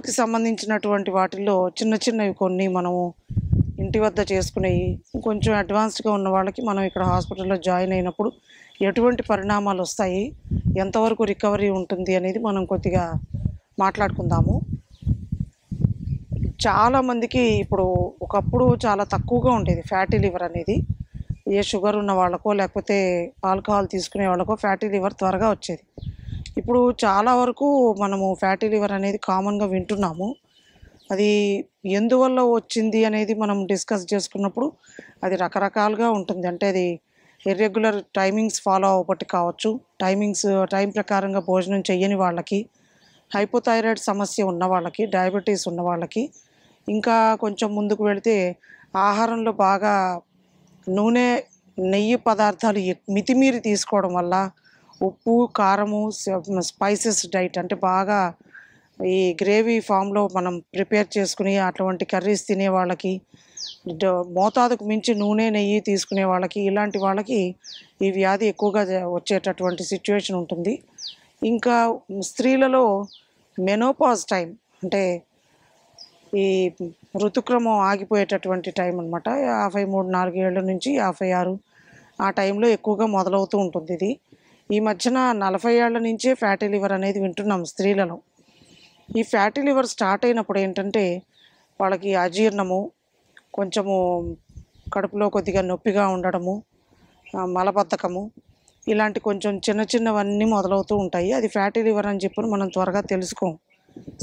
ఇండోర్కి సంబంధించినటువంటి వాటిల్లో చిన్న చిన్నవి కొన్ని మనము ఇంటి వద్ద చేసుకునేవి కొంచెం అడ్వాన్స్డ్గా ఉన్న వాళ్ళకి మనం ఇక్కడ హాస్పిటల్లో జాయిన్ అయినప్పుడు ఎటువంటి పరిణామాలు వస్తాయి ఎంతవరకు రికవరీ ఉంటుంది అనేది మనం కొద్దిగా మాట్లాడుకుందాము చాలామందికి ఇప్పుడు ఒకప్పుడు చాలా తక్కువగా ఉండేది ఫ్యాటీ లివర్ అనేది ఏ షుగర్ ఉన్న వాళ్ళకో లేకపోతే ఆల్కహాల్ తీసుకునే వాళ్ళకో ఫ్యాటీ లివర్ త్వరగా వచ్చేది ఇప్పుడు చాలా వరకు మనము ఫ్యాటీ లివర్ అనేది కామన్గా వింటున్నాము అది ఎందువల్ల వచ్చింది అనేది మనం డిస్కస్ చేసుకున్నప్పుడు అది రకరకాలుగా ఉంటుంది అంటే అది ఇర్రెగ్యులర్ టైమింగ్స్ ఫాలో అవ్వబట్టి కావచ్చు టైమింగ్స్ టైం ప్రకారంగా భోజనం చేయని వాళ్ళకి హైపోథైరాయిడ్ సమస్య ఉన్న వాళ్ళకి డయాబెటీస్ ఉన్న వాళ్ళకి ఇంకా కొంచెం ముందుకు వెళితే ఆహారంలో బాగా నూనె నెయ్యి పదార్థాలు మితిమీరి తీసుకోవడం వల్ల ఉప్పు కారము స్పైసెస్ డైట్ అంటే బాగా ఈ గ్రేవీ ఫామ్లో మనం ప్రిపేర్ చేసుకుని అటువంటి కర్రీస్ తినే వాళ్ళకి మోతాదుకు మించి నూనె నెయ్యి తీసుకునే వాళ్ళకి ఇలాంటి వాళ్ళకి ఈ వ్యాధి ఎక్కువగా వచ్చేటటువంటి సిచ్యువేషన్ ఉంటుంది ఇంకా స్త్రీలలో మెనోపాజ్ టైం అంటే ఈ ఋతుక్రమం ఆగిపోయేటటువంటి టైం అనమాట యాభై మూడు నాలుగేళ్ళ నుంచి యాభై ఆరు ఆ టైంలో ఎక్కువగా మొదలవుతూ ఉంటుంది ఇది ఈ మధ్యన నలభై ఏళ్ళ నుంచే ఫ్యాటీ లివర్ అనేది వింటున్నాం స్త్రీలలో ఈ ఫ్యాటీ లివర్ స్టార్ట్ అయినప్పుడు ఏంటంటే వాళ్ళకి అజీర్ణము కొంచెము కడుపులో కొద్దిగా నొప్పిగా ఉండడము మలబద్ధకము ఇలాంటి కొంచెం చిన్న చిన్నవన్నీ మొదలవుతూ ఉంటాయి అది ఫ్యాటీ లివర్ అని చెప్పి మనం త్వరగా తెలుసుకోం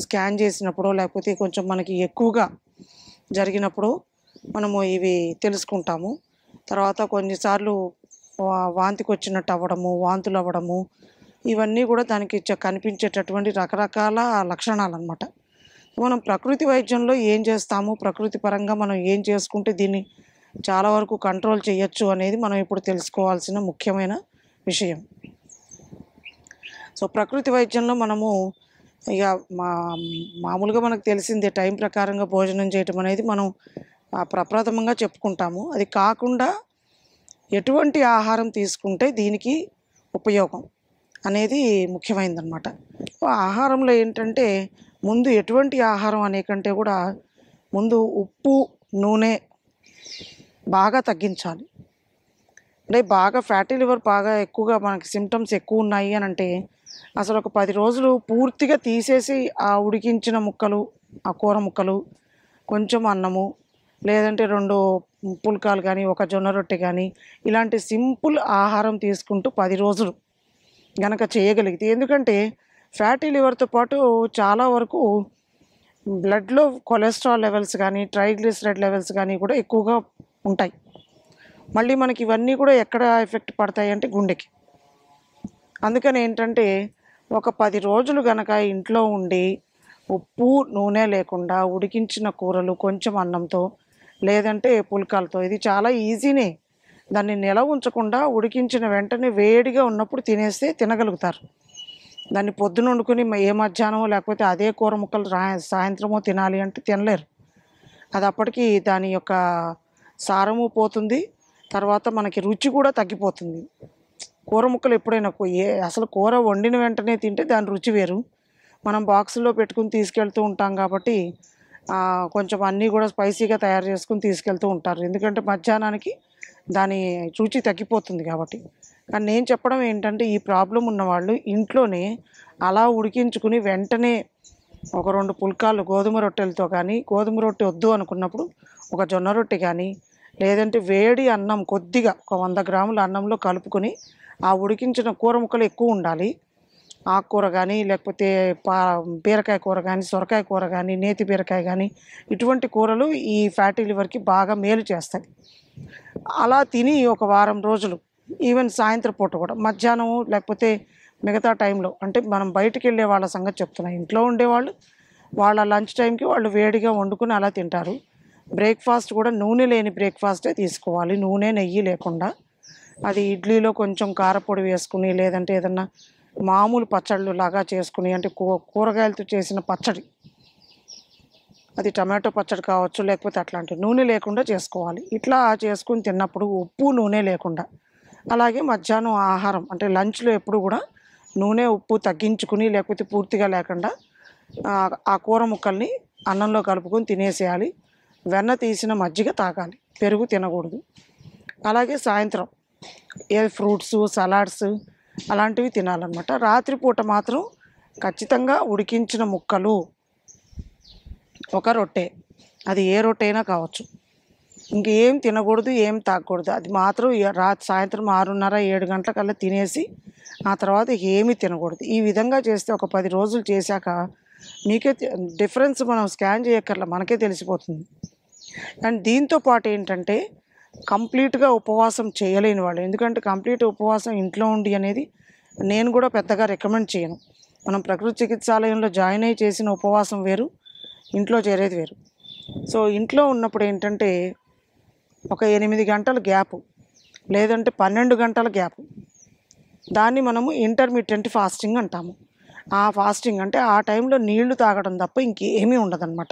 స్కాన్ చేసినప్పుడు లేకపోతే కొంచెం మనకి ఎక్కువగా జరిగినప్పుడు మనము ఇవి తెలుసుకుంటాము తర్వాత కొన్నిసార్లు వాంతికి వచ్చినట్టు అవ్వడము వాంతులు అవ్వడము ఇవన్నీ కూడా దానికి కనిపించేటటువంటి రకరకాల లక్షణాలు అనమాట మనం ప్రకృతి వైద్యంలో ఏం చేస్తాము ప్రకృతి పరంగా మనం ఏం చేసుకుంటే దీన్ని చాలా వరకు కంట్రోల్ చేయొచ్చు అనేది మనం ఇప్పుడు తెలుసుకోవాల్సిన ముఖ్యమైన విషయం సో ప్రకృతి వైద్యంలో మనము ఇక మా మామూలుగా మనకు తెలిసిందే టైం ప్రకారంగా భోజనం చేయటం అనేది మనం ప్రప్రథమంగా చెప్పుకుంటాము అది కాకుండా ఎటువంటి ఆహారం తీసుకుంటే దీనికి ఉపయోగం అనేది అనమాట ఆహారంలో ఏంటంటే ముందు ఎటువంటి ఆహారం అనే కంటే కూడా ముందు ఉప్పు నూనె బాగా తగ్గించాలి అంటే బాగా ఫ్యాటీ లివర్ బాగా ఎక్కువగా మనకి సిమ్టమ్స్ ఎక్కువ ఉన్నాయి అని అంటే అసలు ఒక పది రోజులు పూర్తిగా తీసేసి ఆ ఉడికించిన ముక్కలు ఆ కూర ముక్కలు కొంచెం అన్నము లేదంటే రెండు పుల్కాలు కానీ ఒక జొన్న రొట్టె కానీ ఇలాంటి సింపుల్ ఆహారం తీసుకుంటూ పది రోజులు గనక చేయగలిగితే ఎందుకంటే ఫ్యాటీ లివర్తో పాటు చాలా వరకు బ్లడ్లో కొలెస్ట్రాల్ లెవెల్స్ కానీ ట్రైగ్లిసరైడ్ లెవెల్స్ కానీ కూడా ఎక్కువగా ఉంటాయి మళ్ళీ మనకి ఇవన్నీ కూడా ఎక్కడ ఎఫెక్ట్ పడతాయి అంటే గుండెకి అందుకని ఏంటంటే ఒక పది రోజులు గనక ఇంట్లో ఉండి ఉప్పు నూనె లేకుండా ఉడికించిన కూరలు కొంచెం అన్నంతో లేదంటే పుల్కాలతో ఇది చాలా ఈజీనే దాన్ని నిల ఉంచకుండా ఉడికించిన వెంటనే వేడిగా ఉన్నప్పుడు తినేస్తే తినగలుగుతారు దాన్ని పొద్దున వండుకొని ఏ మధ్యాహ్నం లేకపోతే అదే కూర ముక్కలు సాయంత్రమో తినాలి అంటే తినలేరు అది అప్పటికి దాని యొక్క సారము పోతుంది తర్వాత మనకి రుచి కూడా తగ్గిపోతుంది కూర ముక్కలు ఎప్పుడైనా ఏ అసలు కూర వండిన వెంటనే తింటే దాని రుచి వేరు మనం బాక్సుల్లో పెట్టుకుని తీసుకెళ్తూ ఉంటాం కాబట్టి కొంచెం అన్నీ కూడా స్పైసీగా తయారు చేసుకుని తీసుకెళ్తూ ఉంటారు ఎందుకంటే మధ్యాహ్నానికి దాని చూచి తగ్గిపోతుంది కాబట్టి కానీ నేను చెప్పడం ఏంటంటే ఈ ప్రాబ్లం ఉన్నవాళ్ళు ఇంట్లోనే అలా ఉడికించుకుని వెంటనే ఒక రెండు పుల్కాలు గోధుమ రొట్టెలతో కానీ గోధుమ రొట్టె వద్దు అనుకున్నప్పుడు ఒక జొన్న రొట్టె కానీ లేదంటే వేడి అన్నం కొద్దిగా ఒక వంద గ్రాముల అన్నంలో కలుపుకొని ఆ ఉడికించిన కూర ముక్కలు ఎక్కువ ఉండాలి ఆకుకూర కానీ లేకపోతే పా బీరకాయ కూర కానీ సొరకాయ కూర కానీ నేతి బీరకాయ కానీ ఇటువంటి కూరలు ఈ ఫ్యాటీ లివర్కి బాగా మేలు చేస్తాయి అలా తిని ఒక వారం రోజులు ఈవెన్ సాయంత్రం పూట కూడా మధ్యాహ్నం లేకపోతే మిగతా టైంలో అంటే మనం బయటికి వెళ్ళే వాళ్ళ సంగతి చెప్తున్నాం ఇంట్లో ఉండేవాళ్ళు వాళ్ళ లంచ్ టైంకి వాళ్ళు వేడిగా వండుకుని అలా తింటారు బ్రేక్ఫాస్ట్ కూడా నూనె లేని బ్రేక్ఫాస్టే తీసుకోవాలి నూనె నెయ్యి లేకుండా అది ఇడ్లీలో కొంచెం కారపొడి వేసుకుని లేదంటే ఏదన్నా మామూలు పచ్చళ్ళు లాగా చేసుకుని అంటే కూ కూరగాయలతో చేసిన పచ్చడి అది టమాటో పచ్చడి కావచ్చు లేకపోతే అట్లాంటి నూనె లేకుండా చేసుకోవాలి ఇట్లా చేసుకుని తిన్నప్పుడు ఉప్పు నూనె లేకుండా అలాగే మధ్యాహ్నం ఆహారం అంటే లంచ్లో ఎప్పుడు కూడా నూనె ఉప్పు తగ్గించుకుని లేకపోతే పూర్తిగా లేకుండా ఆ కూర ముక్కల్ని అన్నంలో కలుపుకొని తినేసేయాలి వెన్న తీసిన మజ్జిగ తాగాలి పెరుగు తినకూడదు అలాగే సాయంత్రం ఏ ఫ్రూట్స్ సలాడ్స్ అలాంటివి తినాలన్నమాట రాత్రిపూట మాత్రం ఖచ్చితంగా ఉడికించిన ముక్కలు ఒక రొట్టె అది ఏ రొట్టె అయినా కావచ్చు ఇంకేం తినకూడదు ఏం తాగకూడదు అది మాత్రం రా సాయంత్రం ఆరున్నర ఏడు గంటలకల్లా తినేసి ఆ తర్వాత ఏమీ తినకూడదు ఈ విధంగా చేస్తే ఒక పది రోజులు చేశాక మీకే డిఫరెన్స్ మనం స్కాన్ చేయక్కర్లా మనకే తెలిసిపోతుంది అండ్ దీంతో పాటు ఏంటంటే కంప్లీట్గా ఉపవాసం చేయలేని వాళ్ళు ఎందుకంటే కంప్లీట్ ఉపవాసం ఇంట్లో ఉండి అనేది నేను కూడా పెద్దగా రికమెండ్ చేయను మనం ప్రకృతి చికిత్సాలయంలో జాయిన్ అయ్యి చేసిన ఉపవాసం వేరు ఇంట్లో చేరేది వేరు సో ఇంట్లో ఉన్నప్పుడు ఏంటంటే ఒక ఎనిమిది గంటల గ్యాప్ లేదంటే పన్నెండు గంటల గ్యాప్ దాన్ని మనము ఇంటర్మీడియంట్ ఫాస్టింగ్ అంటాము ఆ ఫాస్టింగ్ అంటే ఆ టైంలో నీళ్లు తాగడం తప్ప ఇంకేమీ అనమాట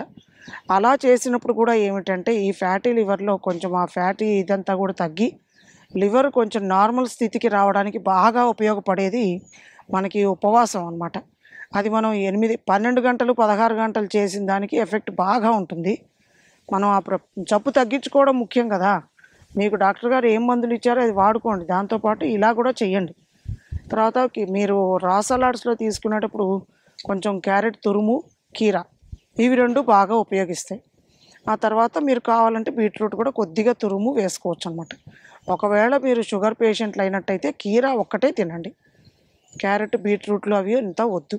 అలా చేసినప్పుడు కూడా ఏమిటంటే ఈ ఫ్యాటీ లివర్లో కొంచెం ఆ ఫ్యాటీ ఇదంతా కూడా తగ్గి లివర్ కొంచెం నార్మల్ స్థితికి రావడానికి బాగా ఉపయోగపడేది మనకి ఉపవాసం అనమాట అది మనం ఎనిమిది పన్నెండు గంటలు పదహారు గంటలు చేసిన దానికి ఎఫెక్ట్ బాగా ఉంటుంది మనం ఆ జబ్బు తగ్గించుకోవడం ముఖ్యం కదా మీకు డాక్టర్ గారు ఏం మందులు ఇచ్చారో అది వాడుకోండి దాంతోపాటు ఇలా కూడా చేయండి తర్వాత మీరు రాసలాడ్స్లో తీసుకునేటప్పుడు కొంచెం క్యారెట్ తురుము కీరా ఇవి రెండు బాగా ఉపయోగిస్తాయి ఆ తర్వాత మీరు కావాలంటే బీట్రూట్ కూడా కొద్దిగా తురుము వేసుకోవచ్చు అనమాట ఒకవేళ మీరు షుగర్ పేషెంట్లు అయినట్టయితే కీరా ఒక్కటే తినండి క్యారెట్ బీట్రూట్లు అవి ఇంత వద్దు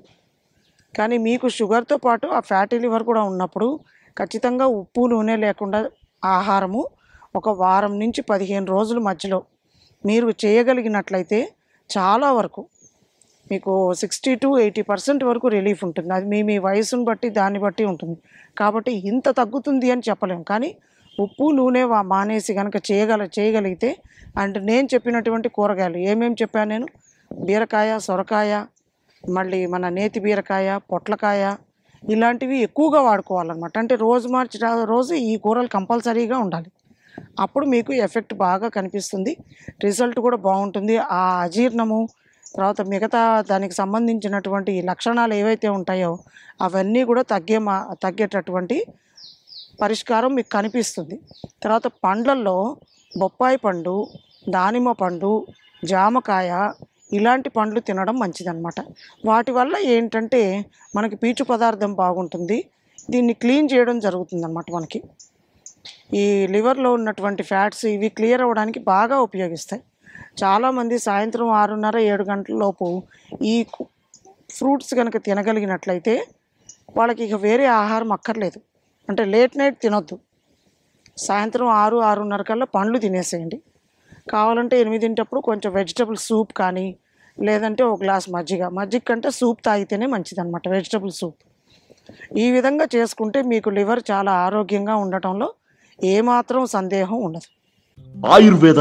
కానీ మీకు షుగర్తో పాటు ఆ ఫ్యాటీ లివర్ కూడా ఉన్నప్పుడు ఖచ్చితంగా ఉప్పు నూనె లేకుండా ఆహారము ఒక వారం నుంచి పదిహేను రోజుల మధ్యలో మీరు చేయగలిగినట్లయితే చాలా వరకు మీకు సిక్స్టీ టు ఎయిటీ పర్సెంట్ వరకు రిలీఫ్ ఉంటుంది అది మీ మీ వయసును బట్టి దాన్ని బట్టి ఉంటుంది కాబట్టి ఇంత తగ్గుతుంది అని చెప్పలేము కానీ ఉప్పు నూనె మానేసి కనుక చేయగల చేయగలిగితే అండ్ నేను చెప్పినటువంటి కూరగాయలు ఏమేమి చెప్పాను నేను బీరకాయ సొరకాయ మళ్ళీ మన నేతి బీరకాయ పొట్లకాయ ఇలాంటివి ఎక్కువగా వాడుకోవాలన్నమాట అంటే రోజు మార్చి రోజు ఈ కూరలు కంపల్సరీగా ఉండాలి అప్పుడు మీకు ఎఫెక్ట్ బాగా కనిపిస్తుంది రిజల్ట్ కూడా బాగుంటుంది ఆ అజీర్ణము తర్వాత మిగతా దానికి సంబంధించినటువంటి లక్షణాలు ఏవైతే ఉంటాయో అవన్నీ కూడా తగ్గే తగ్గేటటువంటి పరిష్కారం మీకు కనిపిస్తుంది తర్వాత పండ్లల్లో బొప్పాయి పండు దానిమ్మ పండు జామకాయ ఇలాంటి పండ్లు తినడం మంచిదన్నమాట వాటి వల్ల ఏంటంటే మనకి పీచు పదార్థం బాగుంటుంది దీన్ని క్లీన్ చేయడం జరుగుతుందన్నమాట మనకి ఈ లివర్లో ఉన్నటువంటి ఫ్యాట్స్ ఇవి క్లియర్ అవ్వడానికి బాగా ఉపయోగిస్తాయి చాలామంది సాయంత్రం ఆరున్నర ఏడు గంటల లోపు ఈ ఫ్రూట్స్ కనుక తినగలిగినట్లయితే వాళ్ళకి ఇక వేరే ఆహారం అక్కర్లేదు అంటే లేట్ నైట్ తినొద్దు సాయంత్రం ఆరు ఆరున్నర కల్లా పండ్లు తినేసేయండి కావాలంటే ఎనిమిదింటప్పుడు కొంచెం వెజిటబుల్ సూప్ కానీ లేదంటే ఒక గ్లాస్ మజ్జిగ మజ్జిగ కంటే సూప్ తాగితేనే మంచిదన్నమాట వెజిటబుల్ సూప్ ఈ విధంగా చేసుకుంటే మీకు లివర్ చాలా ఆరోగ్యంగా ఉండటంలో ఏమాత్రం సందేహం ఉండదు ఆయుర్వేద